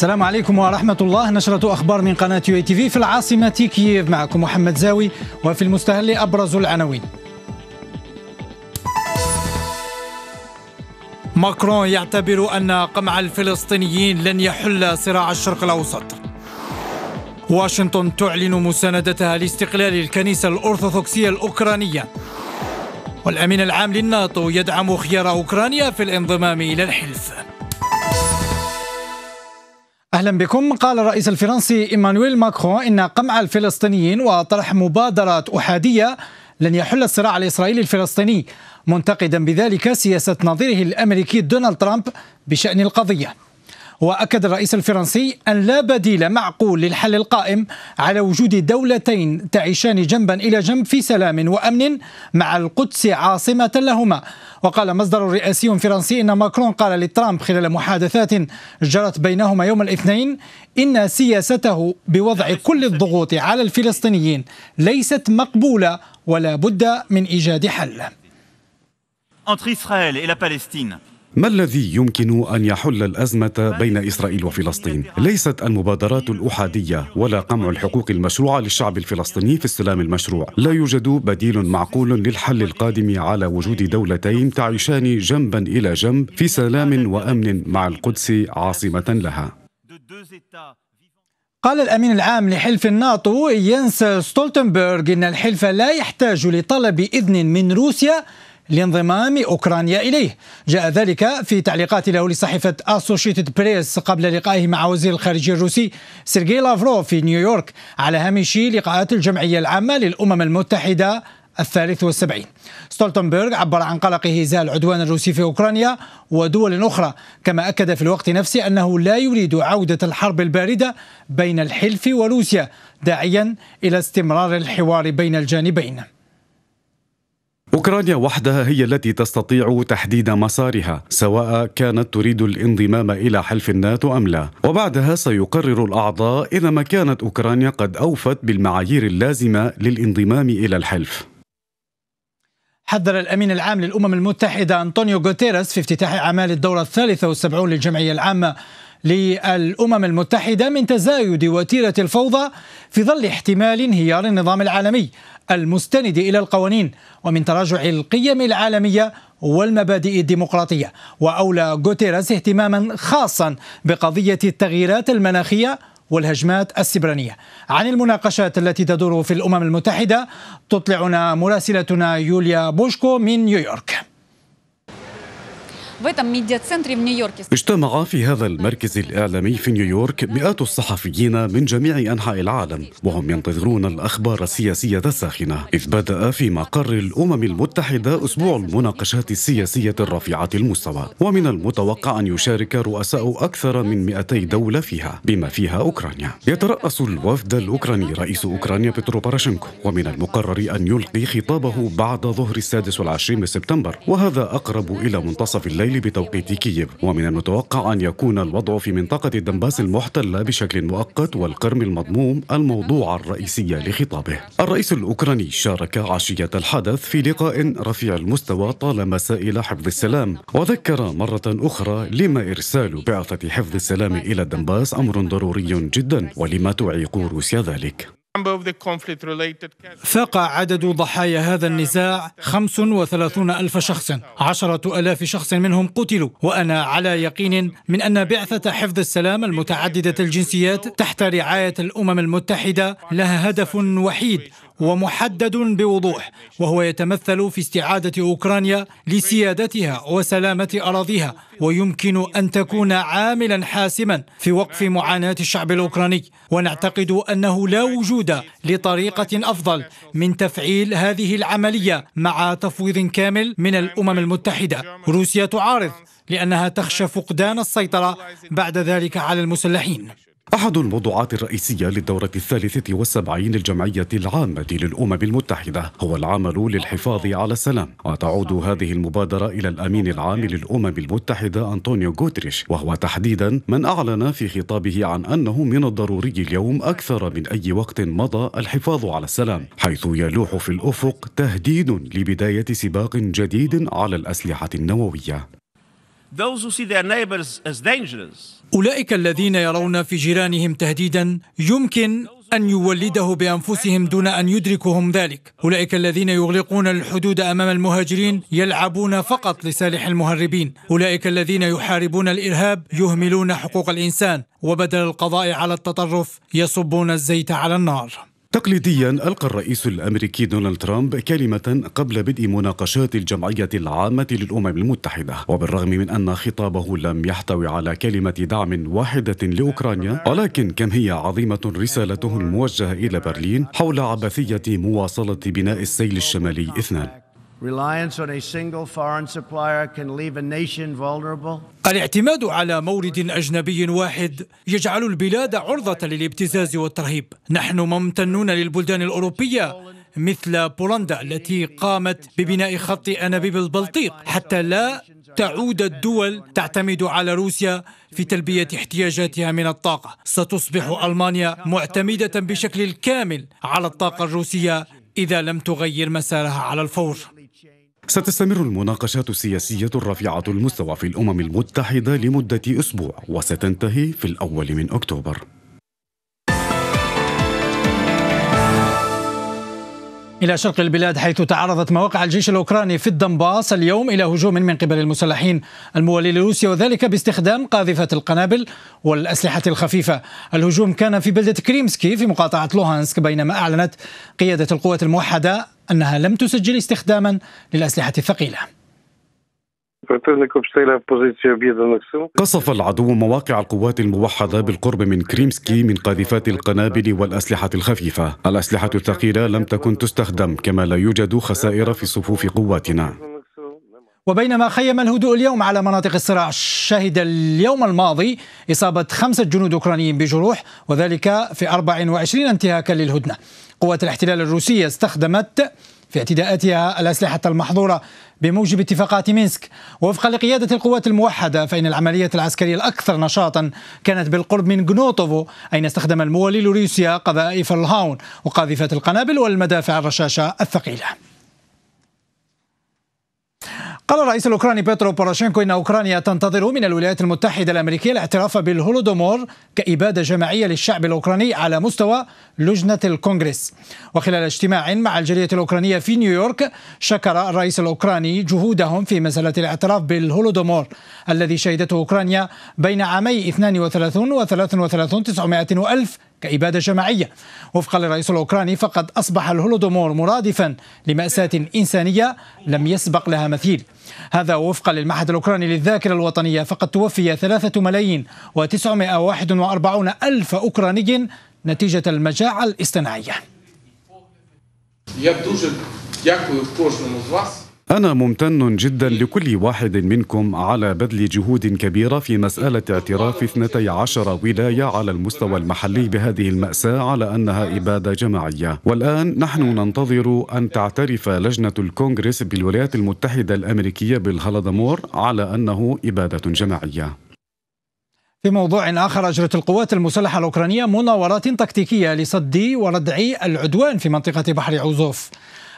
السلام عليكم ورحمة الله نشرة أخبار من قناة يو تي في في العاصمة كييف معكم محمد زاوي وفي المستهل أبرز العناوين ماكرون يعتبر أن قمع الفلسطينيين لن يحل صراع الشرق الأوسط واشنطن تعلن مساندتها لاستقلال الكنيسة الأرثوذكسية الأوكرانية والأمين العام للناتو يدعم خيار أوكرانيا في الانضمام إلى الحلف أهلا بكم قال الرئيس الفرنسي إيمانويل ماكرون إن قمع الفلسطينيين وطرح مبادرات أحادية لن يحل الصراع الإسرائيلي الفلسطيني منتقدا بذلك سياسة نظيره الأمريكي دونالد ترامب بشأن القضية وأكد الرئيس الفرنسي أن لا بديل معقول للحل القائم على وجود دولتين تعيشان جنبا إلى جنب في سلام وأمن مع القدس عاصمة لهما وقال مصدر رئاسي فرنسي أن ماكرون قال لترامب خلال محادثات جرت بينهما يوم الاثنين إن سياسته بوضع كل الضغوط على الفلسطينيين ليست مقبولة ولا بد من إيجاد حل entre Israël et la Palestine ما الذي يمكن ان يحل الازمه بين اسرائيل وفلسطين؟ ليست المبادرات الاحاديه ولا قمع الحقوق المشروعه للشعب الفلسطيني في السلام المشروع، لا يوجد بديل معقول للحل القادم على وجود دولتين تعيشان جنبا الى جنب في سلام وامن مع القدس عاصمه لها. قال الأمين العام لحلف الناتو ينس ستولتنبرغ إن الحلف لا يحتاج لطلب إذن من روسيا لانضمام أوكرانيا إليه جاء ذلك في تعليقات له لصحيفة أسوشيتد بريس قبل لقائه مع وزير الخارجية الروسي سيرجي لافرو في نيويورك على هامش لقاءات الجمعية العامة للأمم المتحدة الثالث والسبعين ستولتنبرغ عبر عن قلقه إزاء العدوان الروسي في أوكرانيا ودول أخرى كما أكد في الوقت نفسه أنه لا يريد عودة الحرب الباردة بين الحلف وروسيا داعيا إلى استمرار الحوار بين الجانبين أوكرانيا وحدها هي التي تستطيع تحديد مسارها سواء كانت تريد الانضمام إلى حلف الناتو أم لا وبعدها سيقرر الأعضاء إذا ما كانت أوكرانيا قد أوفت بالمعايير اللازمة للانضمام إلى الحلف حذر الأمين العام للأمم المتحدة أنطونيو غوتيرس في افتتاح أعمال الدورة الثالثة والسبعون للجمعية العامة للأمم المتحدة من تزايد وتيرة الفوضى في ظل احتمال انهيار النظام العالمي المستند إلى القوانين ومن تراجع القيم العالمية والمبادئ الديمقراطية وأولى غوتيرس اهتماما خاصا بقضية التغييرات المناخية والهجمات السبرانية عن المناقشات التي تدور في الأمم المتحدة تطلعنا مراسلتنا يوليا بوشكو من نيويورك اجتمع في هذا المركز الإعلامي في نيويورك مئات الصحفيين من جميع أنحاء العالم وهم ينتظرون الأخبار السياسية الساخنة إذ بدأ في مقر الأمم المتحدة أسبوع المناقشات السياسية الرفيعة المستوى ومن المتوقع أن يشارك رؤساء أكثر من 200 دولة فيها بما فيها أوكرانيا يترأس الوفد الأوكراني رئيس أوكرانيا بترو باراشنكو ومن المقرر أن يلقي خطابه بعد ظهر السادس والعشرين من سبتمبر وهذا أقرب إلى منتصف الليل الليل بتوقيت كييف ومن المتوقع أن يكون الوضع في منطقة الدنباس المحتلة بشكل مؤقت والقرم المضموم الموضوع الرئيسي لخطابه الرئيس الأوكراني شارك عشية الحدث في لقاء رفيع المستوى طال مسائل حفظ السلام وذكر مرة أخرى لما إرسال بعثة حفظ السلام إلى الدنباس أمر ضروري جدا ولما تعيق روسيا ذلك فاق عدد ضحايا هذا النزاع 35 ألف شخص عشرة ألاف شخص منهم قتلوا وأنا على يقين من أن بعثة حفظ السلام المتعددة الجنسيات تحت رعاية الأمم المتحدة لها هدف وحيد ومحدد بوضوح وهو يتمثل في استعادة أوكرانيا لسيادتها وسلامة أراضيها ويمكن أن تكون عاملا حاسما في وقف معاناة الشعب الأوكراني ونعتقد أنه لا وجود لطريقة أفضل من تفعيل هذه العملية مع تفويض كامل من الأمم المتحدة روسيا تعارض لأنها تخشى فقدان السيطرة بعد ذلك على المسلحين أحد الموضوعات الرئيسية للدورة الثالثة والسبعين للجمعية العامة للأمم المتحدة هو العمل للحفاظ على السلام وتعود هذه المبادرة إلى الأمين العام للأمم المتحدة أنطونيو غوتريش وهو تحديدا من أعلن في خطابه عن أنه من الضروري اليوم أكثر من أي وقت مضى الحفاظ على السلام حيث يلوح في الأفق تهديد لبداية سباق جديد على الأسلحة النووية أولئك الذين يرون في جيرانهم تهديدا يمكن أن يولده بأنفسهم دون أن يدركهم ذلك أولئك الذين يغلقون الحدود أمام المهاجرين يلعبون فقط لسالح المهربين أولئك الذين يحاربون الإرهاب يهملون حقوق الإنسان وبدل القضاء على التطرف يصبون الزيت على النار تقليديا ألقى الرئيس الأمريكي دونالد ترامب كلمة قبل بدء مناقشات الجمعية العامة للأمم المتحدة وبالرغم من أن خطابه لم يحتوي على كلمة دعم واحدة لأوكرانيا ولكن كم هي عظيمة رسالته الموجهة إلى برلين حول عبثية مواصلة بناء السيل الشمالي اثنان Reliance on a single foreign supplier can leave a nation vulnerable. الاعتماد على مورد أجنبي واحد يجعل البلاد عرضة للابتزاز والترهيب نحن ممتنون للبلدان الأوروبية مثل بولندا التي قامت ببناء خط أنابيب البلطيق حتى لا تعود الدول تعتمد على روسيا في تلبية احتياجاتها من الطاقة ستصبح ألمانيا معتمدة بشكل كامل على الطاقة الروسية إذا لم تغير مسارها على الفور ستستمر المناقشات السياسية الرفيعة المستوى في الأمم المتحدة لمدة أسبوع وستنتهي في الأول من أكتوبر إلى شرق البلاد حيث تعرضت مواقع الجيش الأوكراني في الدنباس اليوم إلى هجوم من قبل المسلحين الموالي لروسيا وذلك باستخدام قاذفة القنابل والأسلحة الخفيفة الهجوم كان في بلدة كريمسكي في مقاطعة لوهانسك بينما أعلنت قيادة القوات الموحدة أنها لم تسجل استخداما للأسلحة الثقيلة قصف العدو مواقع القوات الموحدة بالقرب من كريمسكي من قاذفات القنابل والأسلحة الخفيفة الأسلحة الثقيلة لم تكن تستخدم كما لا يوجد خسائر في صفوف قواتنا وبينما خيم الهدوء اليوم على مناطق الصراع شهد اليوم الماضي إصابة خمسة جنود أوكرانيين بجروح وذلك في 24 انتهاكا للهدنة قوات الاحتلال الروسية استخدمت في اعتداءاتها الأسلحة المحظورة بموجب اتفاقات مينسك وفقا لقيادة القوات الموحدة فإن العملية العسكرية الأكثر نشاطا كانت بالقرب من جنوتوفو أين استخدم الموالي لروسيا قذائف الهاون وقاذفات القنابل والمدافع الرشاشة الثقيلة قال الرئيس الأوكراني بيترو بوروشينكو إن أوكرانيا تنتظر من الولايات المتحدة الأمريكية الاعتراف بالهولودومور كإبادة جماعية للشعب الأوكراني على مستوى لجنة الكونغرس وخلال اجتماع مع الجالية الأوكرانية في نيويورك شكر الرئيس الأوكراني جهودهم في مسألة الاعتراف بالهولودومور الذي شهدته أوكرانيا بين عامي 32 و 33 900 الف كإبادة جماعية وفقا للرئيس الأوكراني فقد أصبح الهولودومور مرادفا لمأساة إنسانية لم يسبق لها مثيل هذا وفقا للمعهد الأوكراني للذاكرة الوطنية فقد توفي ثلاثة ملايين وتسعمائة واحد وأربعون ألف أوكراني نتيجة المجاعة الاصطناعية أنا ممتن جدا لكل واحد منكم على بذل جهود كبيرة في مسألة اعتراف 12 ولاية على المستوى المحلي بهذه المأساة على أنها إبادة جماعية والآن نحن ننتظر أن تعترف لجنة الكونغرس بالولايات المتحدة الأمريكية بالهلدمور على أنه إبادة جماعية في موضوع آخر أجرت القوات المسلحة الأوكرانية مناورات تكتيكية لصد وردع العدوان في منطقة بحر عوزوف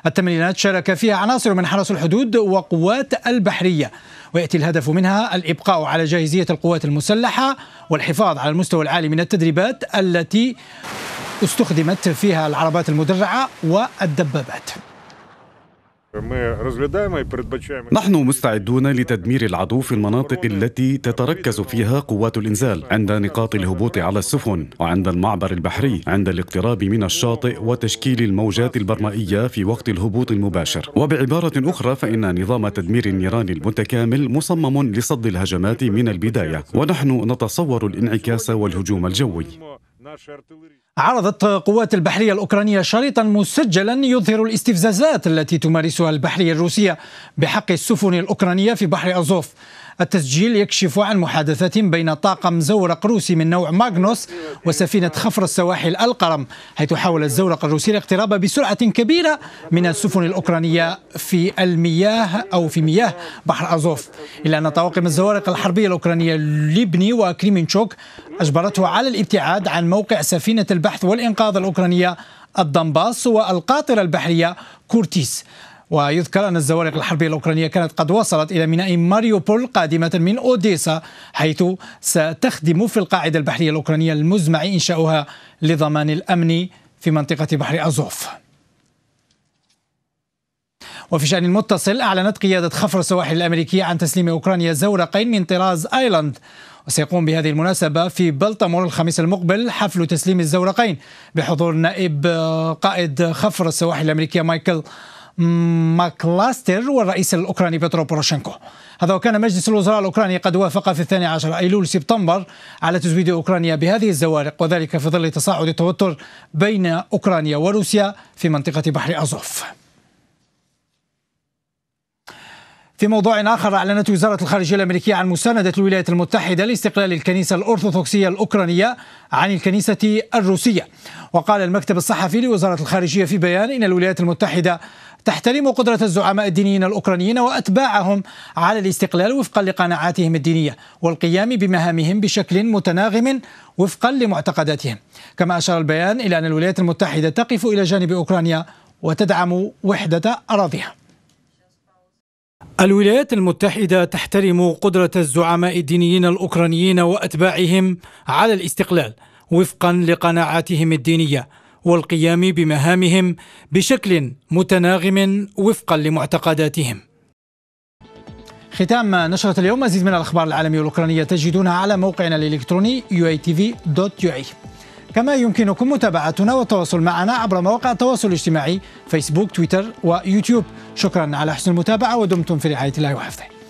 التمرينات شارك فيها عناصر من حرس الحدود وقوات البحرية ويأتي الهدف منها الإبقاء على جاهزية القوات المسلحة والحفاظ على المستوى العالي من التدريبات التي استخدمت فيها العربات المدرعة والدبابات نحن مستعدون لتدمير العدو في المناطق التي تتركز فيها قوات الإنزال عند نقاط الهبوط على السفن وعند المعبر البحري عند الاقتراب من الشاطئ وتشكيل الموجات البرمائية في وقت الهبوط المباشر وبعبارة أخرى فإن نظام تدمير النيران المتكامل مصمم لصد الهجمات من البداية ونحن نتصور الانعكاس والهجوم الجوي عرضت قوات البحرية الأوكرانية شريطا مسجلا يظهر الاستفزازات التي تمارسها البحرية الروسية بحق السفن الأوكرانية في بحر أزوف التسجيل يكشف عن محادثات بين طاقم زورق روسي من نوع ماغنوس وسفينة خفر السواحل القرم حيث حاول الزورق الروسي الاقتراب بسرعة كبيرة من السفن الأوكرانية في المياه أو في مياه بحر أزوف إلا أن طواقم الزوارق الحربية الأوكرانية ليبني وكريمينشوك أجبرته على الابتعاد عن موقع سفينة البحث والإنقاذ الأوكرانية الدنباس والقاطرة البحرية كورتيس ويذكر أن الزوارق الحربية الأوكرانية كانت قد وصلت إلى ميناء ماريوبول قادمة من أوديسا حيث ستخدم في القاعدة البحرية الأوكرانية المزمع إنشاؤها لضمان الأمن في منطقة بحر أزوف وفي شأن متصل أعلنت قيادة خفر السواحل الأمريكية عن تسليم أوكرانيا زورقين من طراز آيلاند وسيقوم بهذه المناسبة في بلطمور الخميس المقبل حفل تسليم الزورقين بحضور نائب قائد خفر السواحل الأمريكية مايكل ماكلاستر والرئيس الأوكراني بيترو بوروشينكو هذا وكان مجلس الوزراء الأوكراني قد وافق في الثاني عشر أيلول سبتمبر على تزويد أوكرانيا بهذه الزوارق وذلك في ظل تصاعد التوتر بين أوكرانيا وروسيا في منطقة بحر أزوف في موضوع آخر أعلنت وزارة الخارجية الأمريكية عن مساندة الولايات المتحدة لاستقلال الكنيسة الأرثوذكسية الأوكرانية عن الكنيسة الروسية وقال المكتب الصحفي لوزارة الخارجية في بيان إن الولايات المتحدة تحترم قدرة الزعماء الدينيين الأوكرانيين وأتباعهم على الاستقلال وفقا لقناعاتهم الدينية والقيام بمهامهم بشكل متناغم وفقا لمعتقداتهم كما أشار البيان إلى أن الولايات المتحدة تقف إلى جانب أوكرانيا وتدعم وحدة أراضيها الولايات المتحدة تحترم قدرة الزعماء الدينيين الأوكرانيين وأتباعهم على الاستقلال وفقا لقناعاتهم الدينيه والقيام بمهامهم بشكل متناغم وفقا لمعتقداتهم ختام نشرة اليوم مزيد من الأخبار العالمية والأوكرانية تجدونها على موقعنا الإلكتروني uatv.ua e. كما يمكنكم متابعتنا والتواصل معنا عبر مواقع التواصل الاجتماعي فيسبوك تويتر ويوتيوب شكرا على حسن المتابعة ودمتم في رعاية الله وحفظه